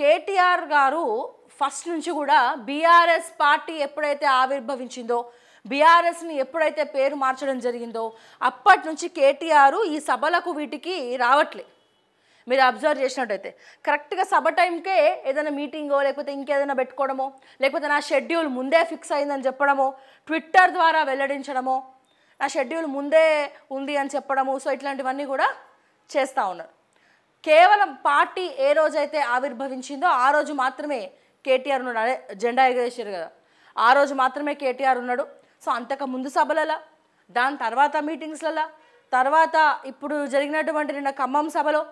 కేటీఆర్ గారు ఫస్ట్ నుంచి కూడా బీఆర్ఎస్ పార్టీ ఎప్పుడైతే ఆవిర్భవించిందో బీఆర్ఎస్ని ఎప్పుడైతే పేరు మార్చడం జరిగిందో అప్పటి నుంచి కేటీఆర్ ఈ సభలకు వీటికి రావట్లే మీరు అబ్జర్వ్ చేసినట్టయితే కరెక్ట్గా సభ టైంకే ఏదైనా మీటింగో లేకపోతే ఇంకేదైనా పెట్టుకోవడమో లేకపోతే నా షెడ్యూల్ ముందే ఫిక్స్ అయిందని చెప్పడమో ట్విట్టర్ ద్వారా వెల్లడించడమో నా షెడ్యూల్ ముందే ఉంది అని చెప్పడము సో ఇట్లాంటివన్నీ కూడా చేస్తూ ఉన్నారు కేవలం పార్టీ ఏ రోజైతే ఆవిర్భవించిందో ఆ రోజు మాత్రమే కేటీఆర్ ఉన్నాడు అదే జెండా ఎగరేశారు కదా ఆ రోజు మాత్రమే కేటీఆర్ ఉన్నాడు సో అంతకు ముందు సభలలా దాని తర్వాత మీటింగ్స్లలా తర్వాత ఇప్పుడు జరిగినటువంటి నిన్న ఖమ్మం సభలో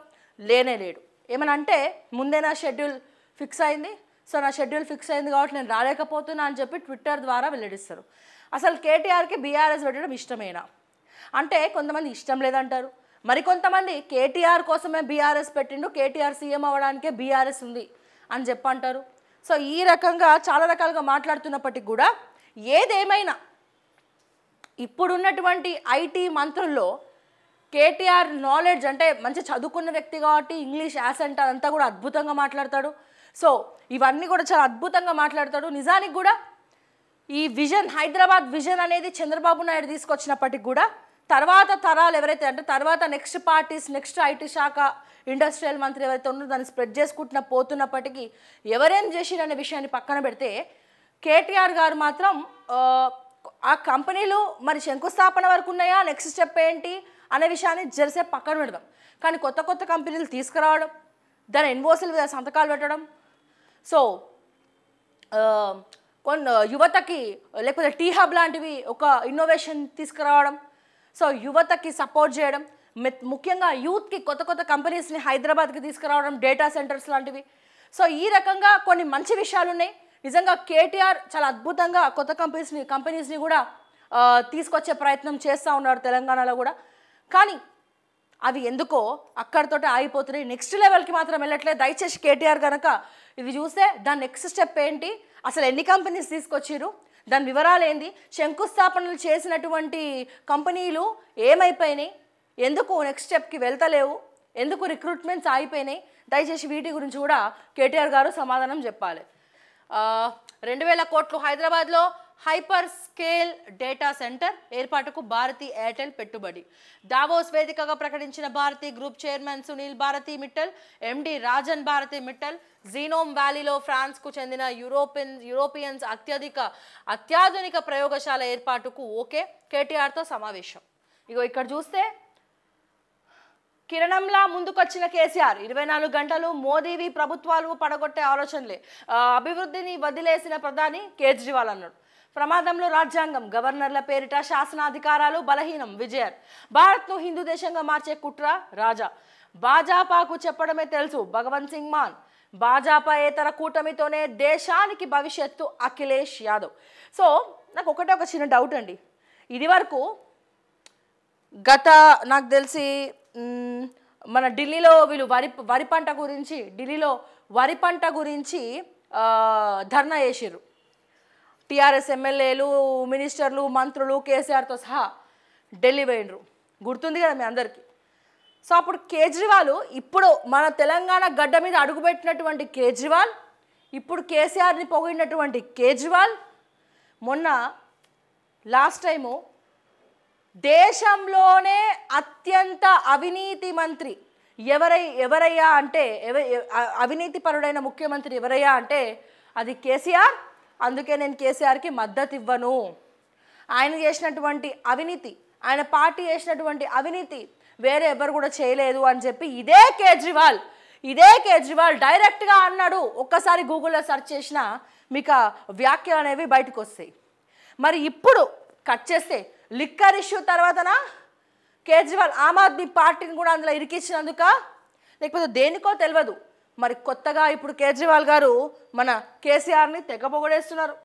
లేనే లేడు ఏమనంటే ముందే నా షెడ్యూల్ ఫిక్స్ అయింది సో నా షెడ్యూల్ ఫిక్స్ అయింది కాబట్టి నేను రాలేకపోతున్నా అని చెప్పి ట్విట్టర్ ద్వారా వెల్లడిస్తారు అసలు కేటీఆర్కి బీఆర్ఎస్ పెట్టడం ఇష్టమేనా అంటే కొంతమంది ఇష్టం లేదంటారు మరికొంతమంది కేటీఆర్ కోసమే బీఆర్ఎస్ పెట్టిండు కేటీఆర్ సీఎం అవ్వడానికే బీఆర్ఎస్ ఉంది అని చెప్పంటారు సో ఈ రకంగా చాలా రకాలుగా మాట్లాడుతున్నప్పటికీ కూడా ఏదేమైనా ఇప్పుడున్నటువంటి ఐటీ మంత్రుల్లో కేటీఆర్ నాలెడ్జ్ అంటే మంచి చదువుకున్న వ్యక్తి కాబట్టి ఇంగ్లీష్ యాసెంట్ అదంతా కూడా అద్భుతంగా మాట్లాడతాడు సో ఇవన్నీ కూడా చాలా అద్భుతంగా మాట్లాడతాడు నిజానికి కూడా ఈ విజన్ హైదరాబాద్ విజన్ అనేది చంద్రబాబు నాయుడు తీసుకొచ్చినప్పటికి కూడా తర్వాత తరాలు ఎవరైతే అంటే తర్వాత నెక్స్ట్ పార్టీస్ నెక్స్ట్ ఐటీ శాఖ ఇండస్ట్రియల్ మంత్రి ఎవరైతే ఉన్నారో దాన్ని స్ప్రెడ్ చేసుకుంటున్న పోతున్నప్పటికీ ఎవరేం చేసిరనే విషయాన్ని పక్కన పెడితే కేటీఆర్ గారు మాత్రం ఆ కంపెనీలు మరి శంకుస్థాపన వరకు ఉన్నాయా నెక్స్ట్ స్టెప్ ఏంటి అనే విషయాన్ని జరిసే పక్కన పెడదాం కానీ కొత్త కొత్త కంపెనీలు తీసుకురావడం దాని ఎన్వోసీల మీద సంతకాలు పెట్టడం సో కొన్ని యువతకి లేకపోతే టీ హబ్ లాంటివి ఒక ఇన్నోవేషన్ తీసుకురావడం సో యువతకి సపోర్ట్ చేయడం ముఖ్యంగా యూత్కి కొత్త కొత్త కంపెనీస్ని హైదరాబాద్కి తీసుకురావడం డేటా సెంటర్స్ లాంటివి సో ఈ రకంగా కొన్ని మంచి విషయాలు ఉన్నాయి నిజంగా కేటీఆర్ చాలా అద్భుతంగా కొత్త కంపెనీస్ని కంపెనీస్ని కూడా తీసుకొచ్చే ప్రయత్నం చేస్తూ ఉన్నారు తెలంగాణలో కూడా కానీ అవి ఎందుకో అక్కడతోటి ఆగిపోతున్నాయి నెక్స్ట్ లెవెల్కి మాత్రం వెళ్ళట్లేదు దయచేసి కేటీఆర్ కనుక ఇవి చూస్తే దాని నెక్స్ట్ స్టెప్ ఏంటి అసలు ఎన్ని కంపెనీస్ తీసుకొచ్చిరు దాని వివరాలు ఏంది శంకుస్థాపనలు చేసినటువంటి కంపెనీలు ఏమైపోయినాయి ఎందుకు నెక్స్ట్ స్టెప్కి వెళ్తలేవు ఎందుకు రిక్రూట్మెంట్స్ ఆగిపోయినాయి దయచేసి వీటి గురించి కూడా కేటీఆర్ గారు సమాధానం చెప్పాలి రెండు వేల కోట్లు హైదరాబాద్లో హైపర్ స్కేల్ డేటా సెంటర్ ఏర్పాటుకు భారతీ ఎయిర్టెల్ పెట్టుబడి డావోస్ వేదికగా ప్రకటించిన Bharti group chairman Sunil Bharti Mittal MD Rajan Bharti Mittal genome వ్యాలీలో ఫ్రాన్స్కు చెందిన యూరోపియన్ యూరోపియన్స్ అత్యధిక అత్యాధునిక ప్రయోగశాల ఏర్పాటుకు ఓకే కేటీఆర్తో సమావేశం ఇగో ఇక్కడ చూస్తే కిరణంలా ముందుకొచ్చిన కేసీఆర్ ఇరవై నాలుగు గంటలు మోదీవి ప్రభుత్వాలు పడగొట్టే ఆలోచనలే అభివృద్ధిని వదిలేసిన ప్రధాని కేజ్రీవాల్ అన్నాడు ప్రమాదంలో రాజ్యాంగం గవర్నర్ల పేరిట శాసనాధికారాలు బలహీనం విజయర్ భారత్ను హిందూ దేశంగా మార్చే కుట్ర రాజా భాజపాకు చెప్పడమే తెలుసు భగవంత్ సింగ్ మాన్ భాజపా ఏతర కూటమితోనే దేశానికి భవిష్యత్తు అఖిలేష్ యాదవ్ సో నాకు ఒకటే ఒక చిన్న డౌట్ అండి ఇది వరకు గత నాకు తెలిసి మన ఢిల్లీలో వీళ్ళు వరి వరి పంట గురించి ఢిల్లీలో వరి పంట గురించి ధర్నా చేసిర్రు టీఆర్ఎస్ ఎమ్మెల్యేలు మినిస్టర్లు మంత్రులు కేసీఆర్తో సహా ఢిల్లీ పోయినరు గుర్తుంది కదా మీ అందరికీ సో అప్పుడు కేజ్రీవాల్ ఇప్పుడు మన తెలంగాణ గడ్డ మీద అడుగుపెట్టినటువంటి కేజ్రీవాల్ ఇప్పుడు కేసీఆర్ని పొగిడినటువంటి కేజ్రీవాల్ మొన్న లాస్ట్ టైము దేశంలోనే అత్యంత అవినీతి మంత్రి ఎవరై ఎవరయ్యా అంటే అవినీతి పరుడైన ముఖ్యమంత్రి ఎవరయ్యా అంటే అది కేసీఆర్ అందుకే నేను కేసీఆర్కి మద్దతు ఇవ్వను ఆయన చేసినటువంటి అవినీతి ఆయన పార్టీ చేసినటువంటి అవినీతి వేరే ఎవరు కూడా చేయలేదు అని చెప్పి ఇదే కేజ్రీవాల్ ఇదే కేజ్రీవాల్ డైరెక్ట్గా అన్నాడు ఒక్కసారి గూగుల్లో సెర్చ్ చేసిన మీకు వ్యాఖ్యలు అనేవి బయటకు వస్తాయి మరి ఇప్పుడు కట్ చేస్తే లిక్కర్ ఇష్యూ తర్వాతనా కేజ్రీవాల్ ఆమ్ ఆద్మీ పార్టీని కూడా అందులో ఇరికిచ్చినందుక లేకపోతే దేనికో తెలియదు మరి కొత్తగా ఇప్పుడు కేజ్రీవాల్ గారు మన కేసీఆర్ని తెగ పొగడేస్తున్నారు